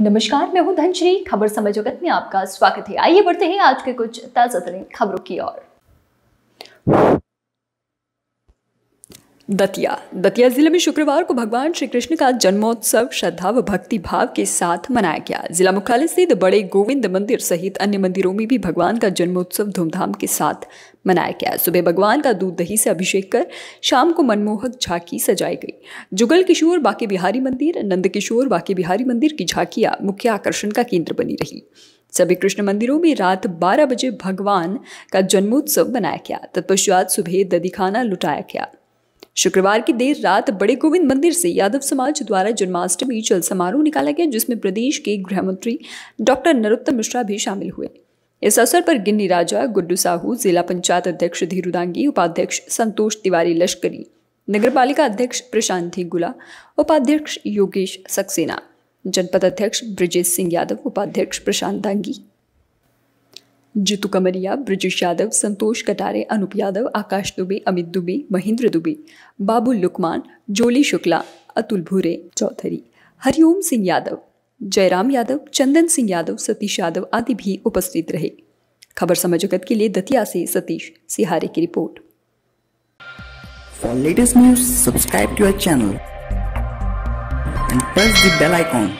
नमस्कार मैं हूं धनश्री खबर समय जगत में आपका स्वागत है आइए बढ़ते हैं आज के कुछ ताजा तरीन खबरों की ओर दतिया दतिया जिले में शुक्रवार को भगवान श्री कृष्ण का जन्मोत्सव श्रद्धा व भक्ति भाव के साथ मनाया गया जिला मुख्यालय स्थित बड़े गोविंद मंदिर सहित अन्य मंदिरों में भी भगवान का जन्मोत्सव धूमधाम के साथ मनाया गया सुबह भगवान का दूध दही से अभिषेक कर शाम को मनमोहक झांकी सजाई गई जुगल किशोर बाके बिहारी मंदिर नंदकिशोर बाके बिहारी मंदिर की झांकियाँ मुख्य आकर्षण का केंद्र बनी रही सभी कृष्ण मंदिरों में रात 12 बजे भगवान का जन्मोत्सव मनाया गया तत्पश्चात सुबह दधिखाना लुटाया गया शुक्रवार की देर रात बड़े गोविंद मंदिर से यादव समाज द्वारा जन्माष्टमी चल समारोह निकाला गया जिसमें प्रदेश के गृह मंत्री डॉक्टर नरोत्तम मिश्रा भी शामिल हुए इस अवसर पर गिन्नी राजा गुड्डू साहू जिला पंचायत अध्यक्ष धीरुदांगी उपाध्यक्ष संतोष तिवारी लश्करी पालिका अध्यक्ष प्रशांत गुला उपाध्यक्ष योगेश सक्सेना जनपद अध्यक्ष ब्रजेश सिंह यादव उपाध्यक्ष प्रशांत दांगी जीतू कमरिया ब्रजेश यादव संतोष कटारे अनुप यादव आकाश दुबे अमित दुबे महेंद्र दुबे बाबुल लुकमान जोली शुक्ला अतुल भूरे चौधरी हरिओम सिंह यादव जयराम यादव चंदन सिंह यादव सतीश यादव आदि भी उपस्थित रहे खबर समय जगत के लिए दतिया से सतीश सिहारे की report latest news subscribe to channel and press the bell icon